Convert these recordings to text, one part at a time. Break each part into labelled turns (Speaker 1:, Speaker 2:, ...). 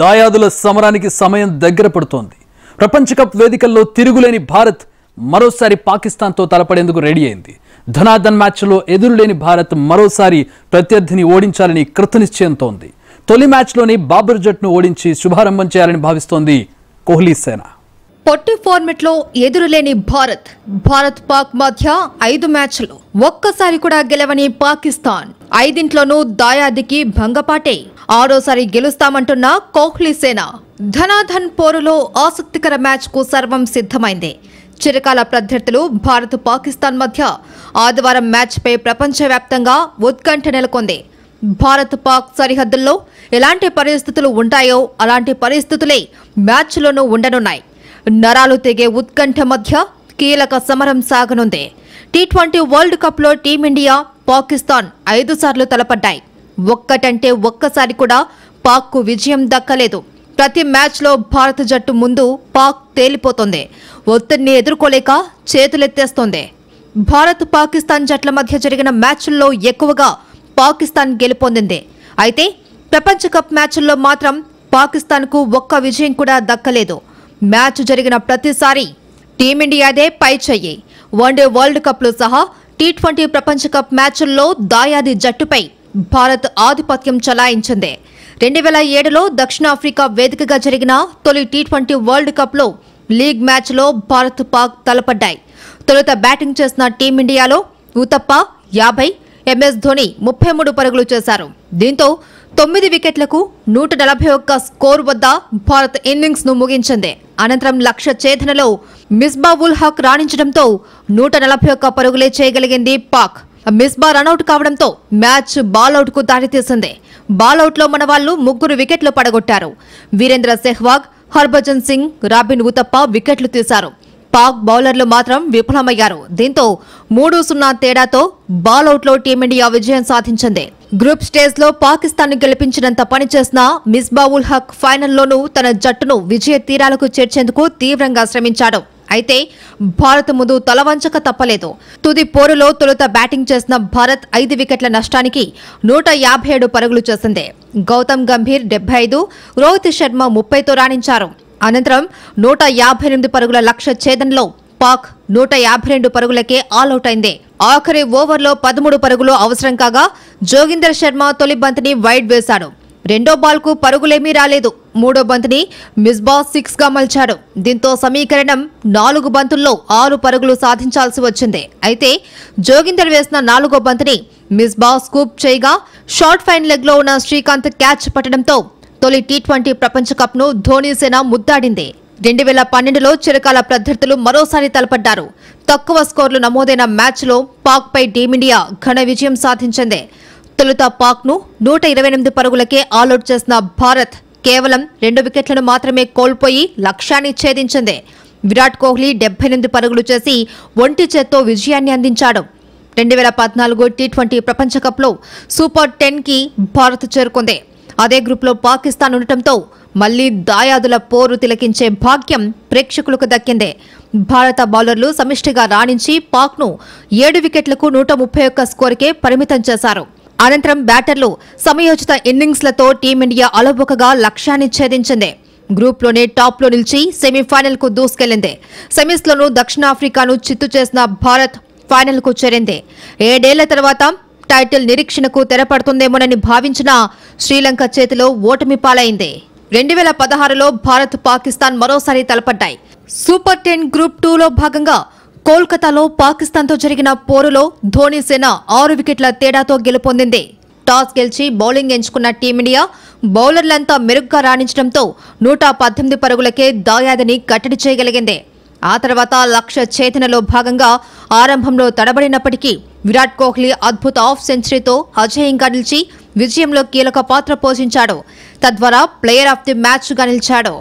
Speaker 1: దాయాదుల సమరానికి సమయం దగ్గర పడుతోంది ప్రపంచకప్ వేదికల్లో తిరుగులేని భారత్ మరోసారి పాకిస్తాన్తో తలపడేందుకు రెడీ అయింది ధనాధన్ మ్యాచ్లో ఎదురులేని భారత్ మరోసారి ప్రత్యర్థిని ఓడించాలని కృతనిశ్చయంతో ఉంది తొలి మ్యాచ్లోని బాబర్ జట్ను ఓడించి శుభారంభం చేయాలని భావిస్తోంది కోహ్లీ సేన
Speaker 2: పొట్టి లో ఎదురులేని భారత్ భారత్ పాక్ మధ్య ఐదు మ్యాచ్లు ఒక్కసారి కూడా గెలవని పాకిస్తాన్ ఐదింట్లోనూ దాయాదికి భంగపాటే ఆరోసారి గెలుస్తామంటున్న కోహ్లీ సేన ధనాధన్ పోరులో ఆసక్తికర మ్యాచ్కు సర్వం సిద్ధమైంది చిరకాల ప్రత్యర్థులు భారత్ పాకిస్తాన్ మధ్య ఆదివారం మ్యాచ్పై ప్రపంచవ్యాప్తంగా ఉత్కంఠ నెలకొంది భారత్ పాక్ సరిహద్దుల్లో ఎలాంటి పరిస్థితులు ఉంటాయో అలాంటి పరిస్థితులే మ్యాచ్లోనూ ఉండనున్నాయి నరాలు తెగే ఉత్కంఠ మధ్య కీలక సమరం సాగనుంది టీ ట్వంటీ వరల్డ్ కప్లో టీమిండియా పాకిస్తాన్ ఐదు సార్లు తలపడ్డాయి ఒక్కటంటే ఒక్కసారి కూడా పాక్కు విజయం దక్కలేదు ప్రతి మ్యాచ్లో భారత జట్టు ముందు పాక్ తేలిపోతుంది ఒత్తిడిని ఎదుర్కోలేక చేతులెత్తేస్తోంది భారత్ పాకిస్తాన్ జట్ల మధ్య జరిగిన మ్యాచ్ల్లో ఎక్కువగా పాకిస్తాన్ గెలుపొందింది అయితే ప్రపంచ కప్ మ్యాచ్ల్లో మాత్రం పాకిస్తాన్కు ఒక్క విజయం కూడా దక్కలేదు మ్యాచ్ జరిగిన ప్రతిసారి టీమిండియాదే పై చెయ్యి వన్డే వరల్డ్ కప్లు సహా టీ ట్వంటీ ప్రపంచ కప్ మ్యాచ్ల్లో దాయాది జట్టుపై భారత్ ఆధిపత్యం చలాయించింది రెండు వేల ఏడులో దక్షిణాఫ్రికా వేదికగా జరిగిన తొలి టీ ట్వంటీ వరల్డ్ కప్లో లీగ్ మ్యాచ్లో భారత్ పాక్ తలపడ్డాయి తొలుత బ్యాటింగ్ చేసిన టీమిండియాలో ఉతప్ప యాభై ఎంఎస్ ధోని ముప్పై మూడు పరుగులు చేశారు దీంతో తొమ్మిది వికెట్లకు నూట నలభై ఒక్క స్కోర్ వద్ద భారత్ ఇన్నింగ్స్ ను ముగించింది అనంతరం లక్ష ఛేదనలో మిస్బా ఉల్ హక్ రాణించడంతో నూట నలభై ఒక్క పరుగులే చేయగలిగింది పాక్ మిస్బా రన్అట్ కావడంతో మ్యాచ్ బాలౌట్ కు దారితీసింది బాలౌట్ లో మన వాళ్లు ముగ్గురు వికెట్లు పడగొట్టారు వీరేంద్ర సెహ్వాగ్ హర్భజన్ సింగ్ రాబిన్ ఉతప్ప వికెట్లు తీశారు పాక్ బౌలర్లు మాత్రం విఫలమయ్యారు దీంతో మూడు సున్నా తేడాతో బాలౌట్లో టీమిండియా విజయం సాధించింది గ్రూప్ స్టేజ్ లో పాకిస్తాన్ గెలిపించినంత పనిచేసిన మిస్బావుల్ హక్ ఫైనల్లోనూ తన జట్టును విజయ తీరాలకు చేర్చేందుకు తీవ్రంగా శ్రమించాడు అయితే భారత్ ముందు తలవంచక తప్పలేదు తుది పోరులో తొలుత బ్యాటింగ్ చేసిన భారత్ ఐదు వికెట్ల నష్టానికి నూట యాభై ఏడు పరుగులు చేసింది గౌతమ్ గంభీర్ డెబ్బై ఐదు రోహిత్ శర్మ ముప్పైతో రాణించారు అనంతరం నూట యాభై ఎనిమిది పరుగుల లక్ష్య ఛేదంలో పాక్ నూట యాభై రెండు పరుగులకే ఆల్అౌట్ అయింది ఆఖరి ఓవర్లో పదమూడు పరుగులు అవసరం కాగా జోగిందర్ శర్మ తొలి బంతిని వైడ్ వేశాడు రెండో బాల్కు పరుగులేమీ రాలేదు మూడో బంతిని మిస్బా సిక్స్గా మలిచాడు దీంతో సమీకరణం నాలుగు బంతుల్లో ఆరు పరుగులు సాధించాల్సి వచ్చింది అయితే జోగిందర్ వేసిన నాలుగో బంతిని మిస్బా స్కూప్ చేయగా షార్ట్ ఫైన్ లెగ్లో ఉన్న శ్రీకాంత్ క్యాచ్ పట్టడంతో తొలి టీ ట్వంటీ ప్రపంచ ను ధోనీ సేన ముద్దాడింది రెండు వేల పన్నెండులో చిరకాల ప్రత్యర్థులు మరోసారి తలపడ్డారు తక్కువ స్కోర్లు నమోదైన మ్యాచ్లో పాక్పై టీమిండియా ఘన విజయం సాధించింది తొలుత పాక్ను నూట ఇరవై ఎనిమిది పరుగులకే ఆలౌట్ చేసిన భారత్ కేవలం రెండు వికెట్లను మాత్రమే కోల్పోయి లక్ష్యాన్ని ఛేదించింది విరాట్ కోహ్లీ డెబ్బై ఎనిమిది పరుగులు చేసి ఒంటి చేత్తో విజయాన్ని అందించాడు రెండు వేల పద్నాలుగు టీ ట్వంటీ ప్రపంచకప్లో సూపర్ టెన్కి భారత్ చేరుకుంది అదే గ్రూప్లో పాకిస్తాన్ ఉండటంతో మళ్లీ దాయాదుల పోరు తిలకించే భాగ్యం ప్రేక్షకులకు దక్కిందే భారత బౌలర్లు సమిష్టిగా రాణించి పాక్ను ఏడు వికెట్లకు నూట ముప్పై ఒక్క స్కోర్కే పరిమితం చేశారు అనంతరం బ్యాటర్లు సమయోచిత ఇన్నింగ్స్లతో టీమిండియా అలబొకగా లక్ష్యాన్ని ఛేదించింది గ్రూప్లోనే టాప్లో నిలిచి సెమీఫైనల్కు దూసుకెళ్లింది సెమీస్లోనూ దక్షిణాఫ్రికాను చిత్తు చేసిన భారత్ ఫైనల్కు చేరింది ఏడేళ్ల తర్వాత టైటిల్ నిరీక్షణకు తెరపడుతుందేమోనని భావించిన శ్రీలంక చేతిలో ఓటమి పాలైంది రెండు వేల పదహారులో భారత్ పాకిస్తాన్ మరోసారి తలపడ్డాయి సూపర్ టెన్ గ్రూప్ టూలో భాగంగా కోల్కతాలో పాకిస్తాన్తో జరిగిన పోరులో ధోని సేన ఆరు వికెట్ల తేడాతో గెలుపొందింది టాస్ గెలిచి బౌలింగ్ ఎంచుకున్న టీమిండియా బౌలర్లంతా మెరుగ్గా రాణించడంతో నూట పద్దెనిమిది పరుగులకే దాయాదని కట్టడి చేయగలిగింది ఆ తర్వాత లక్ష్య చేతనలో భాగంగా ఆరంభంలో తడబడినప్పటికీ విరాట్ కోహ్లీ అద్భుత ఆఫ్ సెంచరీతో అజయంగా నిలిచి విజయంలో కీలక పాత్ర పోషించాడు తద్వారా ప్లేయర్ ఆఫ్ ది మ్యాచ్గా నిలిచాడు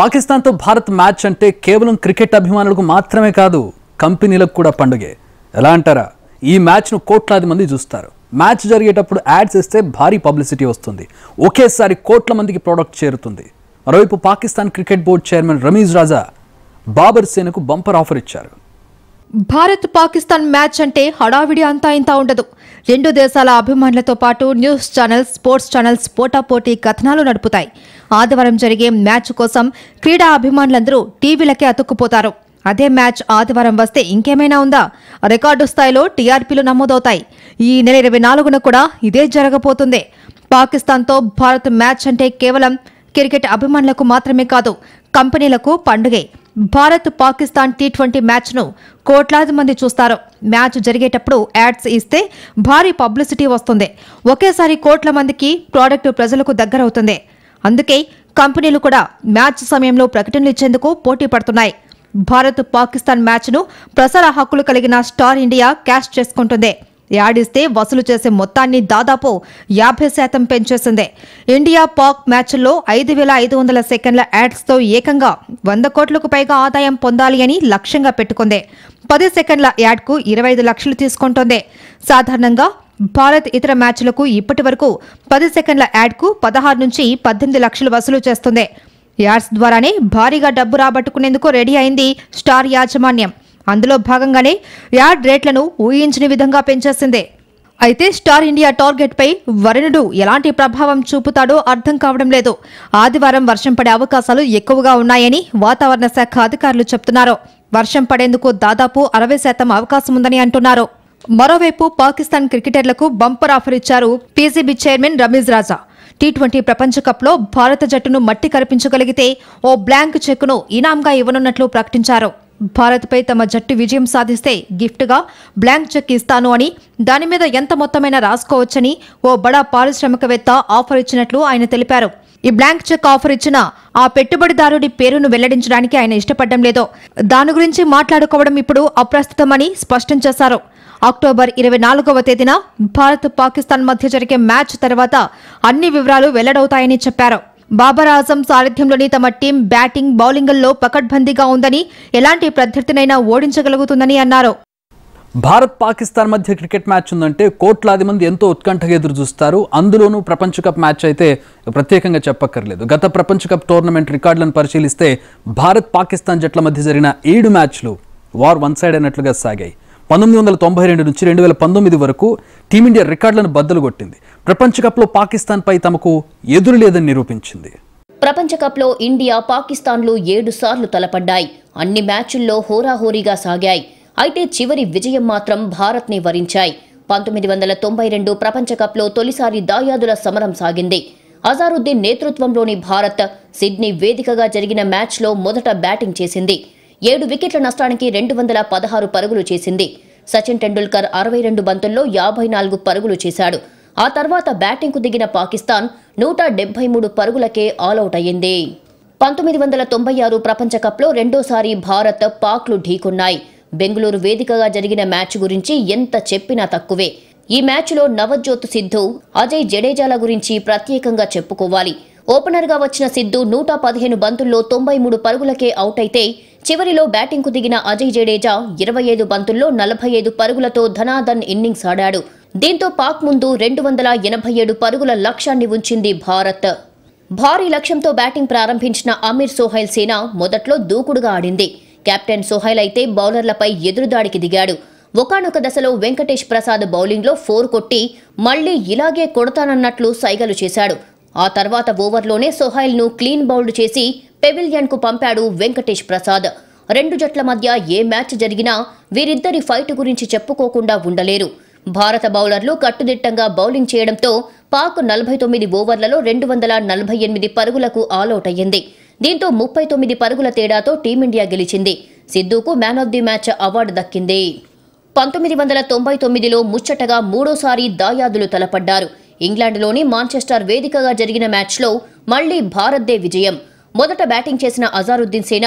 Speaker 1: పాకిస్తాన్తో భారత్ మ్యాచ్ అంటే కేవలం క్రికెట్ అభిమానులకు మాత్రమే కాదు కంపెనీలకు కూడా పండుగే ఎలా అంటారా ఈ మ్యాచ్ను కోట్లాది మంది చూస్తారు మ్యాచ్ జరిగేటప్పుడు యాడ్స్ ఇస్తే భారీ పబ్లిసిటీ వస్తుంది ఒకేసారి కోట్ల మందికి ప్రోడక్ట్ చేరుతుంది మరోవైపు Pakistan cricket board chairman Ramiz Raja Babar సేనకు బంపర్ ఆఫర్ ఇచ్చారు
Speaker 2: భారత్ పాకిస్తాన్ మ్యాచ్ అంటే హడావిడి అంతా ఇంత ఉండదు రెండు దేశాల అభిమానులతో పాటు న్యూస్ ఛానల్స్ స్పోర్ట్స్ ఛానల్స్ పోటాపోటీ కథనాలు నడుపుతాయి ఆదివారం జరిగే మ్యాచ్ కోసం క్రీడా అభిమానులందరూ టీవీలకే అతుక్కుపోతారు అదే మ్యాచ్ ఆదివారం వస్తే ఇంకేమైనా ఉందా రికార్డు స్థాయిలో టీఆర్పీలు నమోదవుతాయి ఈ నెల ఇరవై నాలుగున కూడా ఇదే జరగబోతుంది పాకిస్తాన్తో భారత్ మ్యాచ్ అంటే కేవలం క్రికెట్ అభిమానులకు మాత్రమే కాదు కంపెనీలకు పండుగే భారత్ పాకిస్తాన్ టీ ట్వంటీ మ్యాచ్ను కోట్లాది మంది చూస్తారు మ్యాచ్ జరిగేటప్పుడు యాడ్స్ ఇస్తే భారీ పబ్లిసిటీ వస్తుంది ఒకేసారి కోట్ల మందికి ప్రోడక్ట్ ప్రజలకు దగ్గరవుతుంది అందుకే కంపెనీలు కూడా మ్యాచ్ సమయంలో ప్రకటనలు ఇచ్చేందుకు పోటీ పడుతున్నాయి భారత్ పాకిస్తాన్ మ్యాచ్ను ప్రసార హక్కులు కలిగిన స్టార్ ఇండియా క్యాష్ చేసుకుంటుంది ఇస్తే వసూలు చేసే మొత్తాన్ని దాదాపు యాభై శాతం పెంచేసింది ఇండియా పాక్ మ్యాచ్ల్లో ఐదు వేల ఐదు వందల సెకండ్ల యాడ్స్తో ఏకంగా వంద కోట్లకు పైగా ఆదాయం పొందాలి అని లక్ష్యంగా పెట్టుకుంది పది సెకండ్ల యాడ్కు ఇరవై ఐదు లక్షలు తీసుకుంటోంది సాధారణంగా భారత్ ఇతర మ్యాచ్లకు ఇప్పటి వరకు పది సెకండ్ల యాడ్కు పదహారు నుంచి పద్దెనిమిది లక్షలు వసూలు చేస్తుంది యాడ్స్ ద్వారానే భారీగా డబ్బు రాబట్టుకునేందుకు రెడీ అయింది స్టార్ యాజమాన్యం అందులో భాగంగానే యార్డ్ రేట్లను ఊహించని విధంగా పెంచేసిందే అయితే స్టార్ ఇండియా టార్గెట్పై వరుణుడు ఎలాంటి ప్రభావం చూపుతాడో అర్థం కావడం లేదు ఆదివారం వర్షం పడే అవకాశాలు ఎక్కువగా ఉన్నాయని వాతావరణ శాఖ అధికారులు చెబుతున్నారు వర్షం పడేందుకు దాదాపు అరవై శాతం అవకాశం ఉందని అంటున్నారు మరోవైపు పాకిస్తాన్ క్రికెటర్లకు బంపర్ ఆఫర్ ఇచ్చారు PCB chairman Ramesh Raja T twenty ప్రపంచకప్లో భారత జట్టును మట్టి కరిపించగలిగితే ఓ బ్లాంక్ చెక్కును ఇనాంగా ఇవ్వనున్నట్లు ప్రకటించారు భారత్పై తమ జట్టు విజయం సాధిస్తే గిఫ్ట్గా బ్లాంక్ చెక్ ఇస్తాను అని దాని మీద ఎంత మొత్తమైనా రాసుకోవచ్చని ఓ బడా పారిశ్రామికవేత్త ఆఫర్ ఇచ్చినట్లు ఆయన తెలిపారు ఈ బ్లాంక్ చెక్ ఆఫర్ ఇచ్చిన ఆ పెట్టుబడిదారుడి పేరును వెల్లడించడానికి ఆయన ఇష్టపడడం లేదో దాని గురించి మాట్లాడుకోవడం ఇప్పుడు అప్రస్తుతమని స్పష్టం చేశారు అక్టోబర్ ఇరవై నాలుగవ తేదీన భారత్ పాకిస్తాన్ మధ్య జరిగే మ్యాచ్ తర్వాత అన్ని వివరాలు వెల్లడవుతాయని చెప్పారు బాబర్ ఆజం సారథ్యంలోని తమ టీం బ్యాటింగ్ బౌలింగ్ల్లో పకడ్బందీగా ఉందని ఎలాంటి ప్రత్యర్థినైనా ఓడించగలుగుతుందని అన్నారు
Speaker 1: భారత్ పాకిస్తాన్ మధ్య క్రికెట్ మ్యాచ్ ఉందంటే కోట్లాది మంది ఎంతో ఉత్కంఠగా ఎదురు చూస్తారు అందులోనూ ప్రపంచ కప్ మ్యాచ్ అయితే ప్రత్యేకంగా చెప్పక్కర్లేదు గత ప్రపంచ కప్ టోర్నమెంట్ రికార్డులను పరిశీలిస్తే భారత్ పాకిస్తాన్ జట్ల మధ్య జరిగిన ఏడు మ్యాచ్లు వార్ వన్ సైడ్ అయినట్లుగా సాగాయి పంతొమ్మిది వందల తొంభై రెండు నుంచి రెండు వేల పంతొమ్మిది వరకు టీమిండియా రికార్డులను బద్దలు కొట్టింది ప్రపంచ కప్లో పాకిస్తాన్పై తమకు ఎదురు లేదని నిరూపించింది
Speaker 3: ప్రపంచ కప్లో ఇండియా పాకిస్తాన్లు ఏడు సార్లు తలపడ్డాయి అన్ని మ్యాచుల్లో హోరాహోరీగా సాగాయి అయితే చివరి విజయం మాత్రం భారత్ని వరించాయి పంతొమ్మిది వందల తొంభై రెండు ప్రపంచ కప్లో తొలిసారి దాయాదుల సమరం సాగింది అజారుద్దీన్ నేతృత్వంలోని భారత్ సిడ్నీ వేదికగా జరిగిన మ్యాచ్లో మొదట బ్యాటింగ్ చేసింది ఏడు వికెట్ల నష్టానికి రెండు వందల పదహారు పరుగులు చేసింది సచిన్ టెండూల్కర్ అరవై రెండు బంతుల్లో యాభై నాలుగు పరుగులు చేశాడు ఆ తర్వాత బ్యాటింగ్కు దిగిన పాకిస్తాన్ నూట డెబ్బై మూడు పరుగులకే ఆలౌట్ అయ్యింది పంతొమ్మిది వందల తొంభై ఆరు ప్రపంచకప్లో రెండోసారి భారత్ పాక్లు ఢీకొన్నాయి బెంగళూరు వేదికగా జరిగిన మ్యాచ్ గురించి ఎంత చెప్పినా తక్కువే ఈ మ్యాచ్లో నవజ్యోత్ సిద్ధు అజయ్ జడేజాల గురించి ప్రత్యేకంగా చెప్పుకోవాలి ఓపెనర్గా వచ్చిన సిద్ధు నూట పదిహేను బంతుల్లో తొంభై మూడు పరుగులకే అవుట్ అయితే చివరిలో బ్యాటింగ్కు దిగిన అజయ్ జడేజా ఇరవై ఐదు బంతుల్లో నలభై ఐదు పరుగులతో ధనాధన్ ఇన్నింగ్స్ ఆడాడు దీంతో పాక్ ముందు రెండు వందల ఎనభై ఏడు పరుగుల లక్ష్యాన్ని ఉంచింది భారత్ భారీ లక్ష్యంతో బ్యాటింగ్ ప్రారంభించిన అమీర్ సోహైల్ సేన మొదట్లో దూకుడుగా ఆడింది కెప్టెన్ సోహైల్ అయితే బౌలర్లపై ఎదురుదాడికి దిగాడు ఒకనొక దశలో వెంకటేష్ ప్రసాద్ బౌలింగ్లో ఫోర్ కొట్టి మళ్లీ ఇలాగే కొడతానన్నట్లు సైగలు చేశాడు ఆ తర్వాత ఓవర్లోనే సోహైల్ను క్లీన్ బౌల్డ్ చేసి పెవిలియన్కు పంపాడు వెంకటేష్ ప్రసాద్ రెండు జట్ల మధ్య ఏ మ్యాచ్ జరిగినా వీరిద్దరి ఫైట్ గురించి చెప్పుకోకుండా ఉండలేరు భారత బౌలర్లు కట్టుదిట్టంగా బౌలింగ్ చేయడంతో పాక్ నలభై తొమ్మిది ఓవర్లలో రెండు వందల నలభై ఎనిమిది పరుగులకు ఆలౌట్ అయ్యింది దీంతో ముప్పై తొమ్మిది పరుగుల తేడాతో టీమిండియా గెలిచింది సిద్ధూకు man of the match award దక్కింది పంతొమ్మిది వందల తొంభై తొమ్మిదిలో ముచ్చటగా మూడోసారి దాయాదులు తలపడ్డారు ఇంగ్లాండ్లోని మాంచెస్టర్ వేదికగా జరిగిన మ్యాచ్లో మళ్లీ భారత్దే విజయం మొదట బ్యాటింగ్ చేసిన అజారుద్దీన్ సేన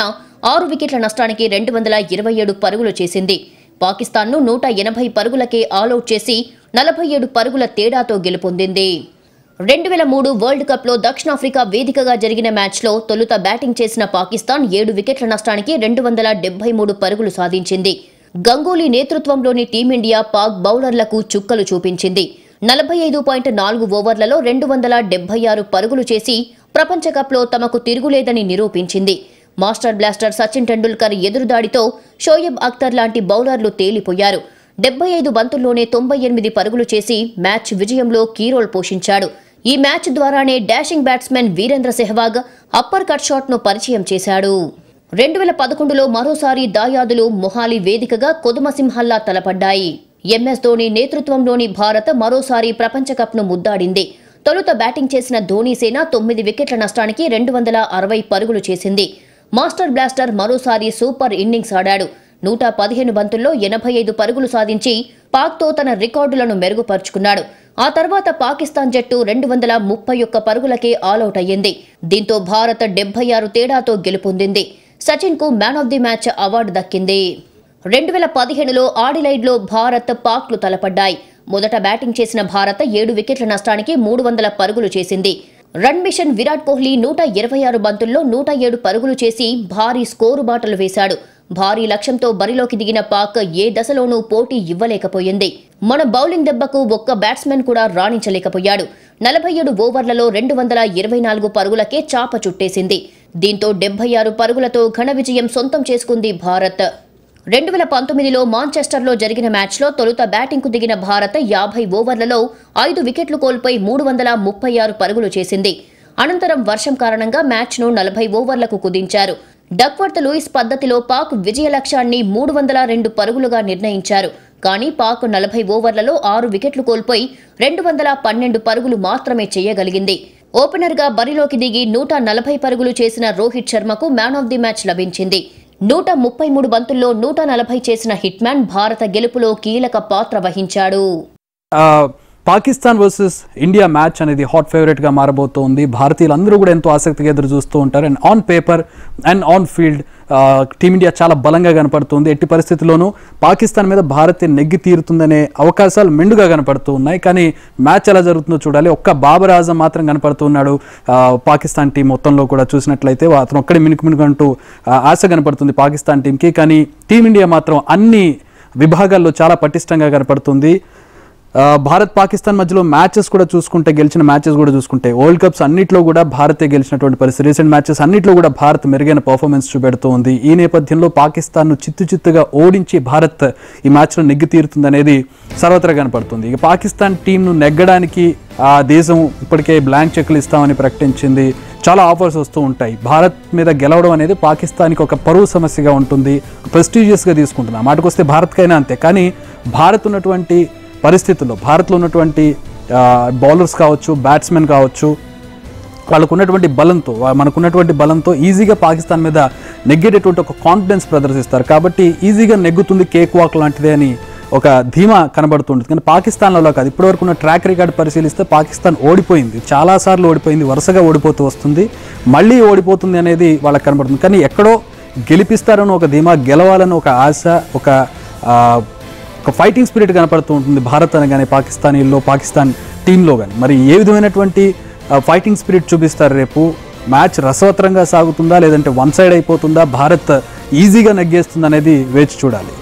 Speaker 3: ఆరు వికెట్ల నష్టానికి రెండు వందల ఇరవై ఏడు పరుగులు చేసింది పాకిస్తాన్ను నూట ఎనభై పరుగులకే ఆలౌట్ చేసి నలభై ఏడు పరుగుల తేడాతో గెలుపొందింది రెండు వేల మూడు వరల్డ్ కప్లో దక్షిణాఫ్రికా వేదికగా జరిగిన మ్యాచ్లో తొలుత బ్యాటింగ్ చేసిన పాకిస్తాన్ ఏడు వికెట్ల నష్టానికి రెండు వందల డెబ్బై మూడు పరుగులు సాధించింది గంగూలీ నేతృత్వంలోని టీమిండియా పాక్ బౌలర్లకు చుక్కలు చూపించింది నలభై ఐదు పాయింట్ నాలుగు ఓవర్లలో రెండు వందల డెబ్బై ఆరు పరుగులు చేసి ప్రపంచకప్లో తమకు తిరుగులేదని నిరూపించింది మాస్టర్ బ్లాస్టర్ సచిన్ టెండూల్కర్ ఎదురుదాడితో షోయబ్ అఖ్తర్ లాంటి బౌలర్లు తేలిపోయారు డెబ్బై ఐదు బంతుల్లోనే తొంభై ఎనిమిది పరుగులు చేసి మ్యాచ్ విజయంలో కీరోల్ పోషించాడు ఈ మ్యాచ్ ద్వారానే dashing batsman Virender Sehwag upper cut షాట్ను పరిచయం చేశాడు రెండు వేల పదకొండులో మరోసారి దాయాదులు మొహాలి వేదికగా కొదుమసింహల్లా తలపడ్డాయి ఎంఎస్ ధోని నేతృత్వంలోని భారత్ మరోసారి ప్రపంచ ముద్దాడింది తొలుత బ్యాటింగ్ చేసిన ధోని సేన తొమ్మిది వికెట్ల నష్టానికి రెండు వందల అరవై పరుగులు చేసింది మాస్టర్ బ్లాస్టర్ మరోసారి సూపర్ ఇన్నింగ్స్ ఆడాడు నూట పదిహేను బంతుల్లో ఎనభై ఐదు పరుగులు సాధించి పాక్తో తన రికార్డులను మెరుగుపరుచుకున్నాడు ఆ తర్వాత పాకిస్తాన్ జట్టు రెండు వందల ముప్పై ఒక్క పరుగులకే ఆలౌట్ అయ్యింది దీంతో భారత్ డెబ్బై ఆరు తేడాతో గెలుపొందింది సచిన్కు man of the match award దక్కింది రెండు వేల పదిహేనులో ఆడిలైడ్లో భారత్ పాక్లు తలపడ్డాయి మొదట బ్యాటింగ్ చేసిన భారత ఏడు వికెట్ల నష్టానికి మూడు వందల పరుగులు చేసింది రన్ మిషన్ విరాట్ కోహ్లీ నూట ఇరవై ఆరు బంతుల్లో నూట ఏడు పరుగులు చేసి భారీ స్కోరు బాటలు వేశాడు భారీ లక్ష్యంతో బరిలోకి దిగిన పాక్ ఏ దశలోనూ పోటీ ఇవ్వలేకపోయింది మన బౌలింగ్ దెబ్బకు ఒక్క బ్యాట్స్మెన్ కూడా రాణించలేకపోయాడు నలభై ఏడు ఓవర్లలో రెండు వందల ఇరవై నాలుగు పరుగులకే చాప చుట్టేసింది దీంతో డెబ్బై ఆరు పరుగులతో ఘన విజయం సొంతం చేసుకుంది భారత్ రెండు వేల పంతొమ్మిదిలో మాంచెస్టర్లో జరిగిన మ్యాచ్లో తొలుత బ్యాటింగ్కు దిగిన భారత్ యాభై ఓవర్లలో ఐదు వికెట్లు కోల్పోయి మూడు వందల ముప్పై ఆరు పరుగులు చేసింది అనంతరం వర్షం కారణంగా మ్యాచ్ను నలభై ఓవర్లకు కుదించారు డక్వర్త్ లూయిస్ పద్ధతిలో పాక్ విజయ లక్ష్యాన్ని మూడు వందల రెండు పరుగులుగా నిర్ణయించారు కానీ పాక్ నలభై ఓవర్లలో ఆరు వికెట్లు కోల్పోయి రెండు వందల పన్నెండు పరుగులు మాత్రమే చేయగలిగింది ఓపెనర్గా బరిలోకి దిగి నూట నలభై పరుగులు చేసిన రోహిత్ శర్మకు మ్యాన్ ఆఫ్ ది మ్యాచ్ లభించింది నూట ముప్పై మూడు బంతుల్లో నూట నలభై చేసిన హిట్మ్యాన్ భారత గెలుపులో కీలక పాత్ర వహించాడు
Speaker 1: పాకిస్తాన్ వర్సెస్ ఇండియా మ్యాచ్ అనేది హాట్ ఫేవరెట్గా మారబోతోంది భారతీయులందరూ కూడా ఎంతో ఆసక్తిగా ఎదురు చూస్తూ ఉంటారు and on paper and on field team India చాలా బలంగా కనపడుతుంది ఎట్టి పరిస్థితుల్లోనూ పాకిస్తాన్ మీద భారత్ నెగ్గి తీరుతుందనే అవకాశాలు మెండుగా కనపడుతూ ఉన్నాయి కానీ మ్యాచ్ ఎలా జరుగుతుందో చూడాలి ఒక్క బాబర్ ఆజం మాత్రం కనపడుతున్నాడు పాకిస్తాన్ టీం మొత్తంలో కూడా చూసినట్లయితే అతను ఒక్కడే మినుకు మినుకంటూ ఆశ కనపడుతుంది పాకిస్తాన్ టీంకి కానీ టీమిండియా మాత్రం అన్ని విభాగాల్లో చాలా పటిష్టంగా కనపడుతుంది భారత్ పాకిస్తాన్ మధ్యలో మ్యాచెస్ కూడా చూసుకుంటే గెలిచిన మ్యాచెస్ కూడా చూసుకుంటే వరల్డ్ కప్స్ అన్నింటిలో కూడా భారతే గెలిచినటువంటి పరిస్థితి రీసెంట్ మ్యాచెస్ అన్నింటిలో కూడా భారత్ మెరుగైన పర్ఫార్మెన్స్ చూపెడుతూ ఉంది ఈ నేపథ్యంలో పాకిస్తాన్ను చిత్తు చిత్తుగా ఓడించి భారత్ ఈ మ్యాచ్లో నెగ్గి అనేది సర్వత్రా కనపడుతుంది ఇక పాకిస్తాన్ టీంను నెగ్గడానికి ఆ దేశం ఇప్పటికే బ్లాంక్ చెక్లు ఇస్తామని ప్రకటించింది చాలా ఆఫర్స్ వస్తూ ఉంటాయి భారత్ మీద గెలవడం అనేది పాకిస్తాన్కి ఒక పరువు సమస్యగా ఉంటుంది ప్రెస్టీజియస్గా తీసుకుంటుంది ఆ మాటకు వస్తే భారత్కైనా అంతే కానీ భారత్ ఉన్నటువంటి పరిస్థితుల్లో భారత్లో ఉన్నటువంటి బౌలర్స్ కావచ్చు బ్యాట్స్మెన్ కావచ్చు వాళ్ళకున్నటువంటి బలంతో మనకున్నటువంటి బలంతో ఈజీగా పాకిస్తాన్ మీద నెగ్గేటటువంటి ఒక కాన్ఫిడెన్స్ ప్రదర్శిస్తారు కాబట్టి ఈజీగా నెగ్గుతుంది కేక్ వాక్ లాంటిదే అని ఒక ధీమా కనబడుతుంటుంది కానీ పాకిస్తాన్లో కాదు ఇప్పటివరకు ఉన్న ట్రాక్ రికార్డ్ పరిశీలిస్తే పాకిస్తాన్ ఓడిపోయింది చాలాసార్లు ఓడిపోయింది వరుసగా ఓడిపోతూ వస్తుంది మళ్ళీ ఓడిపోతుంది అనేది వాళ్ళకి కనబడుతుంది కానీ ఎక్కడో గెలిపిస్తారని ఒక ధీమా గెలవాలని ఒక ఆశ ఒక ఒక ఫైటింగ్ స్పిరిట్ కనపడుతూ ఉంటుంది భారత్ అని కానీ పాకిస్తానీల్లో పాకిస్తాన్ టీంలో కానీ మరి ఏ విధమైనటువంటి ఫైటింగ్ స్పిరిట్ చూపిస్తారు రేపు మ్యాచ్ రసవత్రంగా సాగుతుందా లేదంటే వన్ సైడ్ అయిపోతుందా భారత్ ఈజీగా నెగ్గేస్తుంది అనేది వేచి చూడాలి